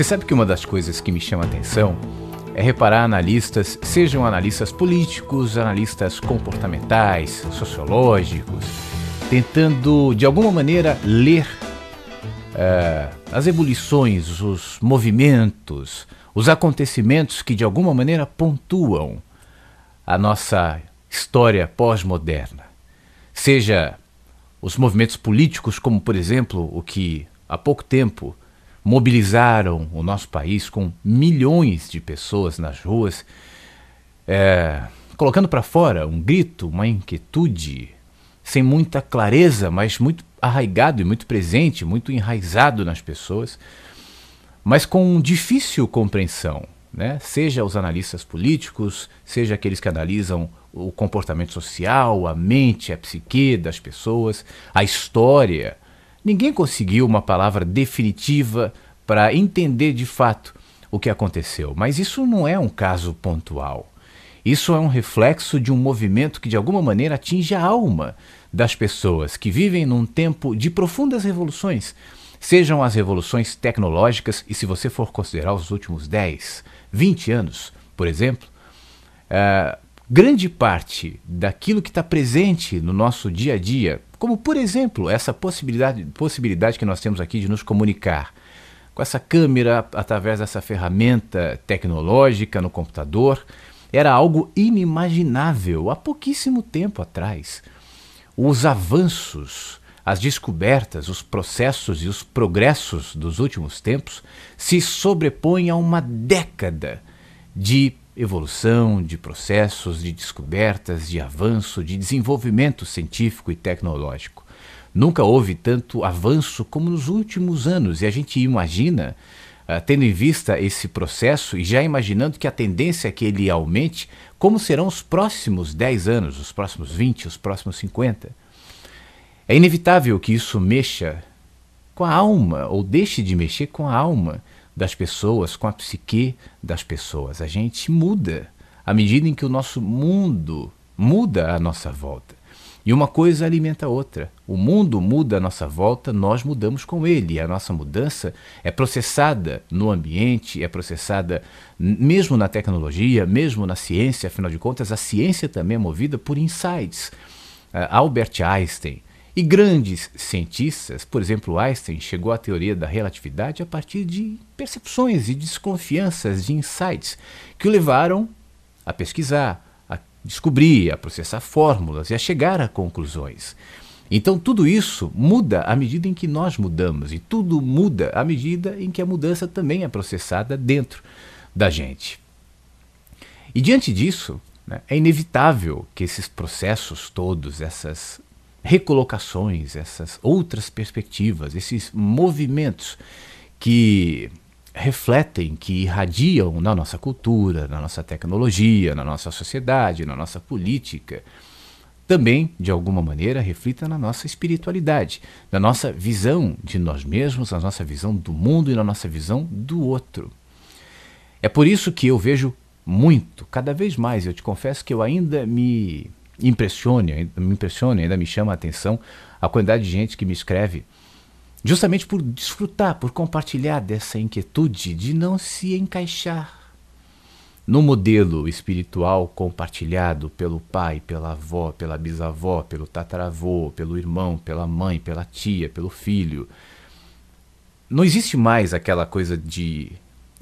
Você sabe que uma das coisas que me chama a atenção é reparar analistas, sejam analistas políticos, analistas comportamentais, sociológicos, tentando de alguma maneira ler uh, as ebulições, os movimentos, os acontecimentos que de alguma maneira pontuam a nossa história pós-moderna. Seja os movimentos políticos, como por exemplo o que há pouco tempo mobilizaram o nosso país com milhões de pessoas nas ruas, é, colocando para fora um grito, uma inquietude, sem muita clareza, mas muito arraigado e muito presente, muito enraizado nas pessoas, mas com difícil compreensão, né? seja os analistas políticos, seja aqueles que analisam o comportamento social, a mente, a psique das pessoas, a história Ninguém conseguiu uma palavra definitiva para entender de fato o que aconteceu, mas isso não é um caso pontual. Isso é um reflexo de um movimento que de alguma maneira atinge a alma das pessoas que vivem num tempo de profundas revoluções, sejam as revoluções tecnológicas, e se você for considerar os últimos 10, 20 anos, por exemplo, eh, grande parte daquilo que está presente no nosso dia a dia como, por exemplo, essa possibilidade, possibilidade que nós temos aqui de nos comunicar com essa câmera, através dessa ferramenta tecnológica no computador, era algo inimaginável há pouquíssimo tempo atrás. Os avanços, as descobertas, os processos e os progressos dos últimos tempos se sobrepõem a uma década de evolução, de processos, de descobertas, de avanço, de desenvolvimento científico e tecnológico. Nunca houve tanto avanço como nos últimos anos, e a gente imagina, ah, tendo em vista esse processo e já imaginando que a tendência é que ele aumente, como serão os próximos 10 anos, os próximos 20, os próximos 50. É inevitável que isso mexa com a alma, ou deixe de mexer com a alma das pessoas, com a psique das pessoas. A gente muda à medida em que o nosso mundo muda à nossa volta. E uma coisa alimenta a outra. O mundo muda à nossa volta, nós mudamos com ele. E a nossa mudança é processada no ambiente, é processada mesmo na tecnologia, mesmo na ciência. Afinal de contas, a ciência também é movida por insights. Ah, Albert Einstein, e grandes cientistas, por exemplo, Einstein chegou à teoria da relatividade a partir de percepções e desconfianças de insights que o levaram a pesquisar, a descobrir, a processar fórmulas e a chegar a conclusões. Então tudo isso muda à medida em que nós mudamos, e tudo muda à medida em que a mudança também é processada dentro da gente. E diante disso, né, é inevitável que esses processos todos, essas recolocações, essas outras perspectivas, esses movimentos que refletem, que irradiam na nossa cultura, na nossa tecnologia, na nossa sociedade, na nossa política, também, de alguma maneira, reflita na nossa espiritualidade, na nossa visão de nós mesmos, na nossa visão do mundo e na nossa visão do outro. É por isso que eu vejo muito, cada vez mais, eu te confesso que eu ainda me impressione, me impressiona, ainda me chama a atenção a quantidade de gente que me escreve, justamente por desfrutar, por compartilhar dessa inquietude de não se encaixar no modelo espiritual compartilhado pelo pai, pela avó, pela bisavó, pelo tataravô, pelo irmão, pela mãe, pela tia, pelo filho. Não existe mais aquela coisa de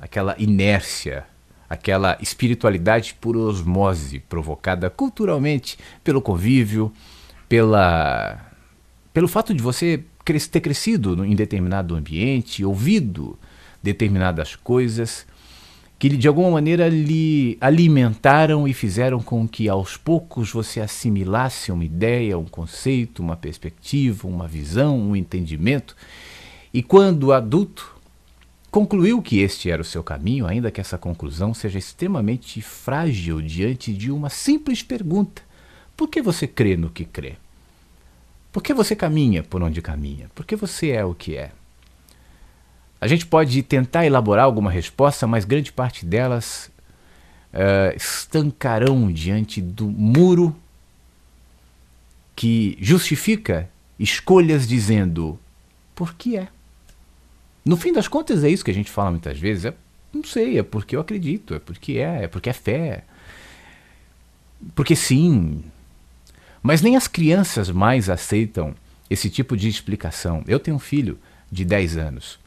aquela inércia aquela espiritualidade por osmose provocada culturalmente pelo convívio, pela pelo fato de você ter crescido em determinado ambiente, ouvido determinadas coisas que de alguma maneira lhe alimentaram e fizeram com que aos poucos você assimilasse uma ideia, um conceito, uma perspectiva, uma visão, um entendimento. E quando adulto, Concluiu que este era o seu caminho, ainda que essa conclusão seja extremamente frágil diante de uma simples pergunta: por que você crê no que crê? Por que você caminha por onde caminha? Por que você é o que é? A gente pode tentar elaborar alguma resposta, mas grande parte delas uh, estancarão diante do muro que justifica escolhas dizendo por que é. No fim das contas, é isso que a gente fala muitas vezes. É, não sei, é porque eu acredito, é porque é, é porque é fé. Porque sim. Mas nem as crianças mais aceitam esse tipo de explicação. Eu tenho um filho de 10 anos.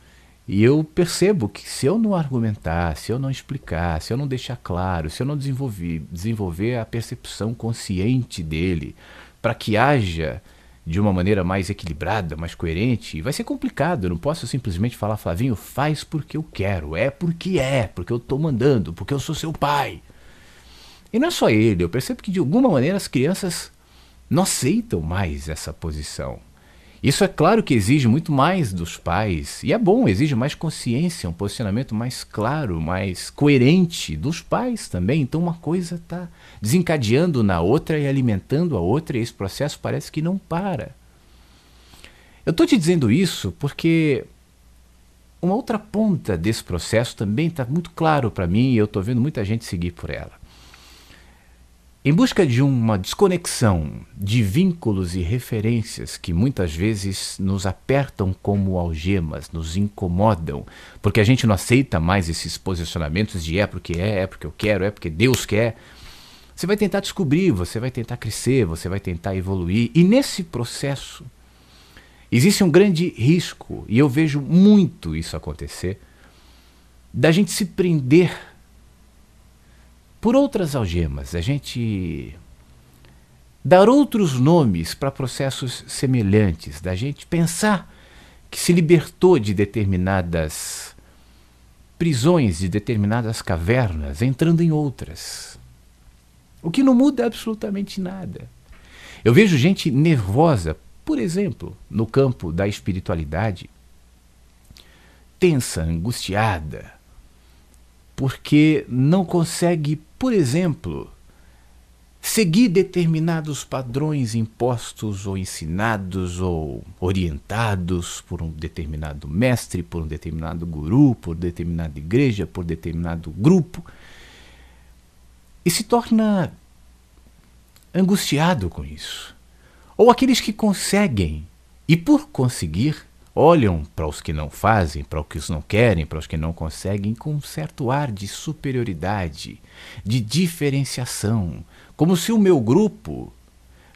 E eu percebo que se eu não argumentar, se eu não explicar, se eu não deixar claro, se eu não desenvolver, desenvolver a percepção consciente dele, para que haja de uma maneira mais equilibrada, mais coerente. E vai ser complicado. Eu não posso simplesmente falar, Flavinho, faz porque eu quero, é porque é, porque eu estou mandando, porque eu sou seu pai. E não é só ele, eu percebo que de alguma maneira as crianças não aceitam mais essa posição. Isso é claro que exige muito mais dos pais, e é bom, exige mais consciência, um posicionamento mais claro, mais coerente dos pais também. Então, uma coisa está desencadeando na outra e alimentando a outra, e esse processo parece que não para. Eu estou te dizendo isso porque uma outra ponta desse processo também está muito claro para mim e eu estou vendo muita gente seguir por ela. Em busca de uma desconexão de vínculos e referências que muitas vezes nos apertam como algemas, nos incomodam, porque a gente não aceita mais esses posicionamentos de é porque é, é porque eu quero, é porque Deus quer. Você vai tentar descobrir, você vai tentar crescer, você vai tentar evoluir, e nesse processo existe um grande risco, e eu vejo muito isso acontecer, da gente se prender por outras algemas. A gente dar outros nomes para processos semelhantes, da gente pensar que se libertou de determinadas prisões, de determinadas cavernas, entrando em outras. O que não muda absolutamente nada. Eu vejo gente nervosa, por exemplo, no campo da espiritualidade, tensa, angustiada, porque não consegue, por exemplo, seguir determinados padrões impostos ou ensinados ou orientados por um determinado mestre, por um determinado guru, por determinada igreja, por determinado grupo, e se torna angustiado com isso. Ou aqueles que conseguem e, por conseguir, olham para os que não fazem, para os que não querem, para os que não conseguem, com um certo ar de superioridade, de diferenciação, como se o meu grupo,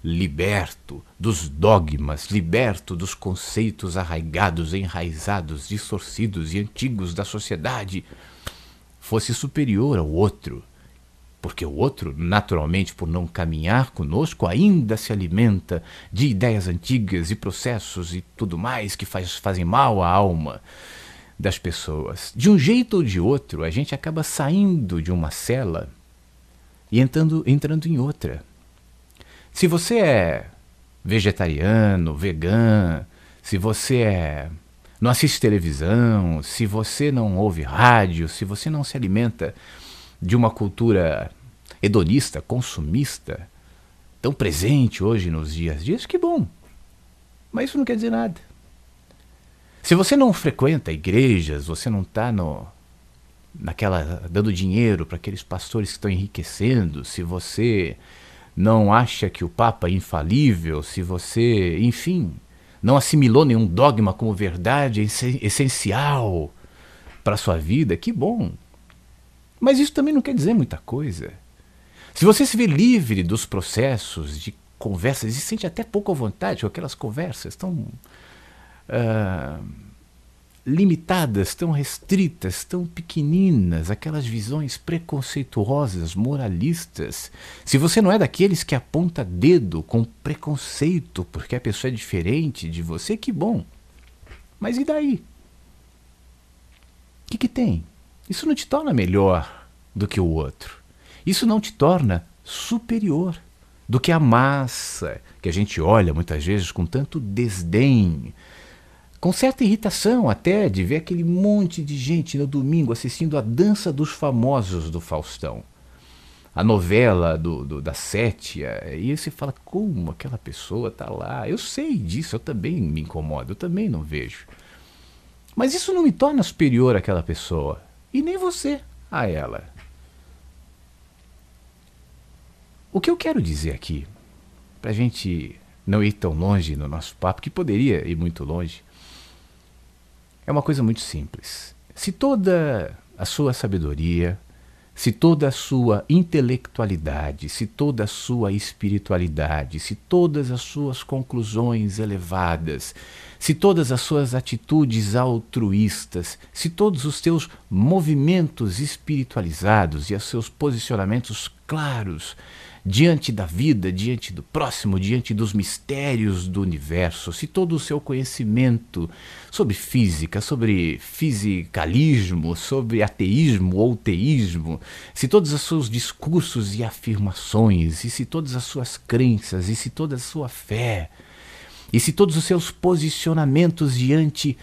liberto dos dogmas, liberto dos conceitos arraigados, enraizados, distorcidos e antigos da sociedade, fosse superior ao outro porque o outro, naturalmente, por não caminhar conosco, ainda se alimenta de ideias antigas e processos e tudo mais que faz, fazem mal à alma das pessoas. De um jeito ou de outro, a gente acaba saindo de uma cela e entrando, entrando em outra. Se você é vegetariano, vegano, se você é não assiste televisão, se você não ouve rádio, se você não se alimenta de uma cultura hedonista, consumista, tão presente hoje nos dias disso, que bom. Mas isso não quer dizer nada. Se você não frequenta igrejas, você não está no naquela dando dinheiro para aqueles pastores que estão enriquecendo, se você não acha que o papa é infalível, se você, enfim, não assimilou nenhum dogma como verdade é essencial para sua vida, que bom. Mas isso também não quer dizer muita coisa. Se você se vê livre dos processos de conversas, e se sente até pouco à vontade com aquelas conversas tão uh, limitadas, tão restritas, tão pequeninas, aquelas visões preconceituosas, moralistas. Se você não é daqueles que aponta dedo com preconceito porque a pessoa é diferente de você, que bom. Mas e daí? O que, que tem? Isso não te torna melhor do que o outro. Isso não te torna superior do que a massa que a gente olha muitas vezes com tanto desdém, com certa irritação até de ver aquele monte de gente no domingo assistindo a dança dos famosos do Faustão, a novela do, do da Sétia, e você fala como aquela pessoa está lá. Eu sei disso, eu também me incomodo, eu também não vejo. Mas isso não me torna superior àquela pessoa e nem você a ela. O que eu quero dizer aqui, para a gente não ir tão longe no nosso papo, que poderia ir muito longe, é uma coisa muito simples. Se toda a sua sabedoria, se toda a sua intelectualidade, se toda a sua espiritualidade, se todas as suas conclusões elevadas, se todas as suas atitudes altruístas, se todos os seus movimentos espiritualizados e os seus posicionamentos claros diante da vida, diante do próximo, diante dos mistérios do universo, se todo o seu conhecimento sobre física, sobre fisicalismo, sobre ateísmo ou teísmo, se todos os seus discursos e afirmações, e se todas as suas crenças, e se toda a sua fé, e se todos os seus posicionamentos diante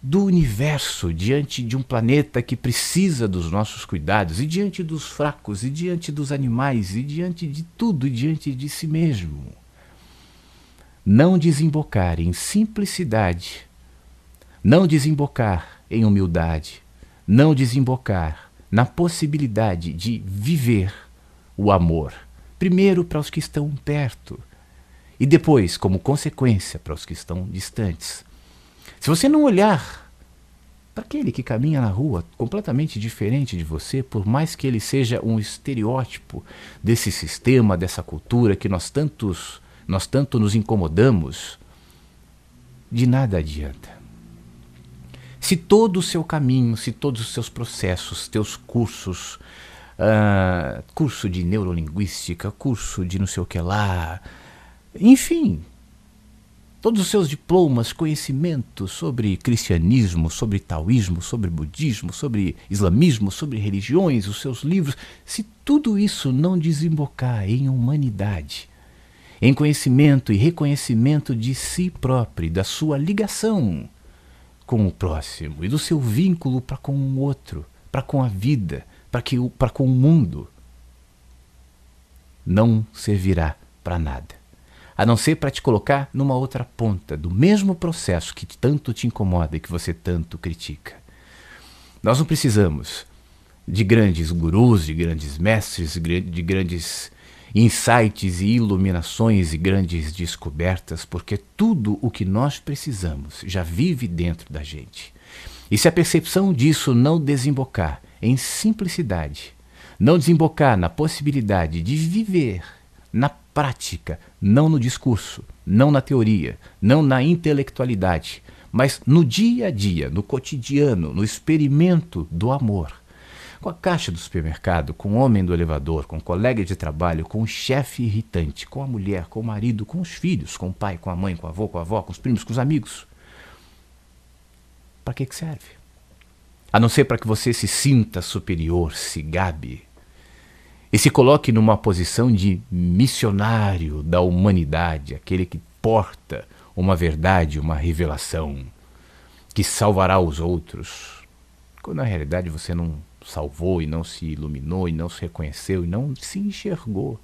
do universo, diante de um planeta que precisa dos nossos cuidados, e diante dos fracos, e diante dos animais, e diante de tudo, e diante de si mesmo. Não desembocar em simplicidade, não desembocar em humildade, não desembocar na possibilidade de viver o amor, primeiro para os que estão perto, e depois, como consequência, para os que estão distantes se você não olhar para aquele que caminha na rua completamente diferente de você, por mais que ele seja um estereótipo desse sistema, dessa cultura que nós tantos nós tanto nos incomodamos, de nada adianta. Se todo o seu caminho, se todos os seus processos, teus cursos, uh, curso de neurolinguística, curso de não sei o que lá, enfim, todos os seus diplomas, conhecimentos sobre cristianismo, sobre taoísmo, sobre budismo, sobre islamismo, sobre religiões, os seus livros, se tudo isso não desembocar em humanidade, em conhecimento e reconhecimento de si próprio, da sua ligação com o próximo e do seu vínculo para com o outro, para com a vida, para que para com o mundo, não servirá para nada a não ser para te colocar numa outra ponta do mesmo processo que tanto te incomoda e que você tanto critica. Nós não precisamos de grandes gurus, de grandes mestres, de grandes insights e iluminações e grandes descobertas, porque tudo o que nós precisamos já vive dentro da gente. E se a percepção disso não desembocar em simplicidade, não desembocar na possibilidade de viver na prática, não no discurso, não na teoria, não na intelectualidade, mas no dia a dia, no cotidiano, no experimento do amor. Com a caixa do supermercado, com o homem do elevador, com o colega de trabalho, com o chefe irritante, com a mulher, com o marido, com os filhos, com o pai, com a mãe, com a avô, com a avó, com os primos, com os amigos. Para que, que serve? A não ser para que você se sinta superior, se gabe, e se coloque numa posição de missionário da humanidade, aquele que porta uma verdade, uma revelação, que salvará os outros. Quando na realidade você não salvou e não se iluminou e não se reconheceu e não se enxergou.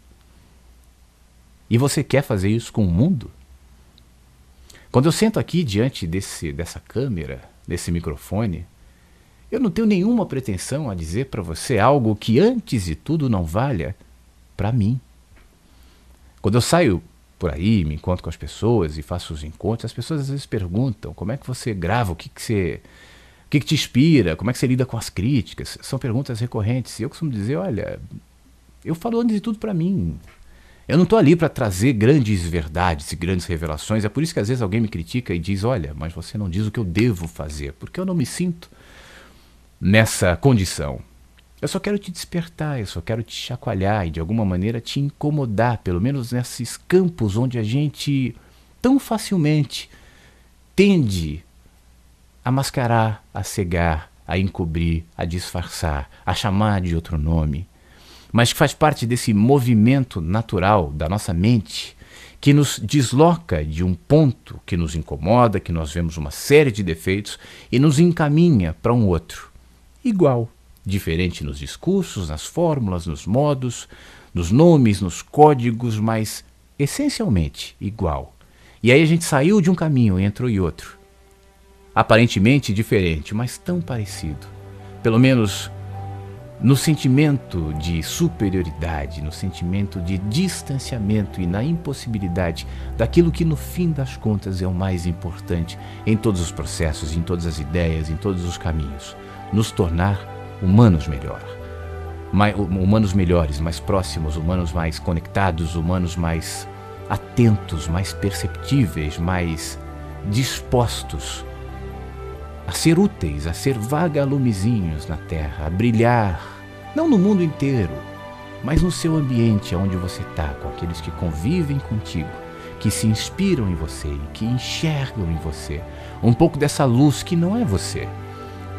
E você quer fazer isso com o mundo? Quando eu sento aqui diante desse, dessa câmera, desse microfone, eu não tenho nenhuma pretensão a dizer para você algo que, antes de tudo, não valha para mim. Quando eu saio por aí, me encontro com as pessoas e faço os encontros, as pessoas às vezes perguntam como é que você grava, o que, que você. O que, que te inspira? Como é que você lida com as críticas? São perguntas recorrentes. E eu costumo dizer, olha, eu falo antes de tudo para mim. Eu não estou ali para trazer grandes verdades e grandes revelações. É por isso que às vezes alguém me critica e diz, olha, mas você não diz o que eu devo fazer, porque eu não me sinto nessa condição. Eu só quero te despertar, eu só quero te chacoalhar e de alguma maneira te incomodar, pelo menos nesses campos onde a gente tão facilmente tende a mascarar, a cegar, a encobrir, a disfarçar, a chamar de outro nome, mas que faz parte desse movimento natural da nossa mente que nos desloca de um ponto que nos incomoda, que nós vemos uma série de defeitos e nos encaminha para um outro igual, diferente nos discursos, nas fórmulas, nos modos, nos nomes, nos códigos, mas essencialmente igual. E aí a gente saiu de um caminho e entrou em outro. Aparentemente diferente, mas tão parecido. Pelo menos no sentimento de superioridade, no sentimento de distanciamento e na impossibilidade daquilo que no fim das contas é o mais importante em todos os processos, em todas as ideias, em todos os caminhos nos tornar humanos melhor. Mais, humanos melhores, mais próximos, humanos mais conectados, humanos mais atentos, mais perceptíveis, mais dispostos a ser úteis, a ser vagalumezinhos na terra, a brilhar, não no mundo inteiro, mas no seu ambiente onde você está, com aqueles que convivem contigo, que se inspiram em você e que enxergam em você um pouco dessa luz que não é você,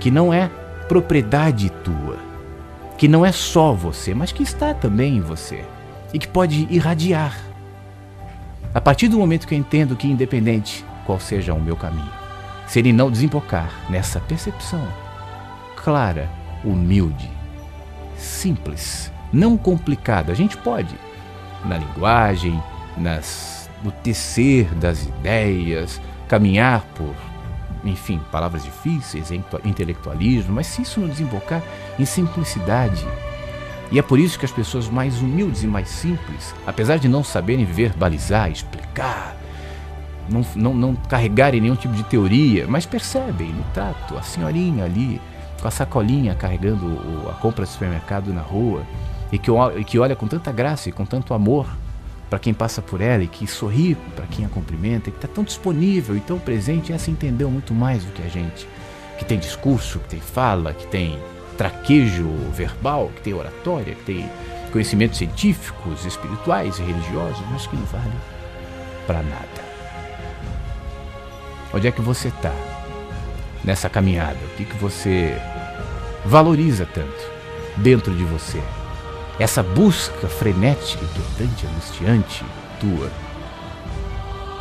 que não é propriedade tua, que não é só você, mas que está também em você e que pode irradiar. A partir do momento que eu entendo que, independente qual seja o meu caminho, se ele não desembocar nessa percepção clara, humilde, simples, não complicada, a gente pode, na linguagem, nas, no tecer das ideias, caminhar por enfim, palavras difíceis, intelectualismo, mas se isso não desembocar em simplicidade. E é por isso que as pessoas mais humildes e mais simples, apesar de não saberem verbalizar, explicar, não, não, não carregarem nenhum tipo de teoria, mas percebem no tato, a senhorinha ali, com a sacolinha carregando a compra do supermercado na rua, e que, que olha com tanta graça e com tanto amor para quem passa por ela e que sorri para quem a cumprimenta, e que está tão disponível e tão presente, essa entendeu muito mais do que a gente. Que tem discurso, que tem fala, que tem traquejo verbal, que tem oratória, que tem conhecimentos científicos, espirituais e religiosos, mas que não vale para nada. Onde é que você está nessa caminhada? O que, que você valoriza tanto dentro de você? essa busca frenética, irritante, angustiante tua,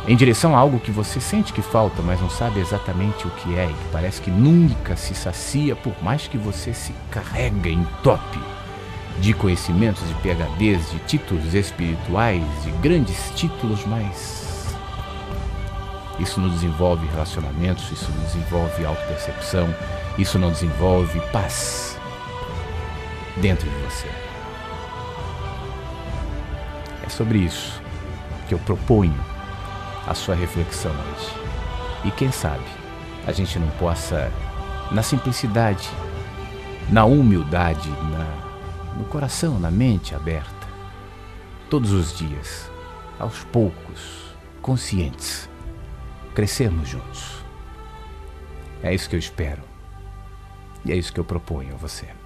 em direção a algo que você sente que falta, mas não sabe exatamente o que é e que parece que nunca se sacia, por mais que você se carrega em top de conhecimentos, de PHDs, de títulos espirituais, de grandes títulos, mas isso não desenvolve relacionamentos, isso não desenvolve autopercepção, isso não desenvolve paz dentro de você sobre isso que eu proponho a sua reflexão hoje. E quem sabe a gente não possa, na simplicidade, na humildade, na, no coração, na mente aberta, todos os dias, aos poucos, conscientes, crescermos juntos. É isso que eu espero. E é isso que eu proponho a você.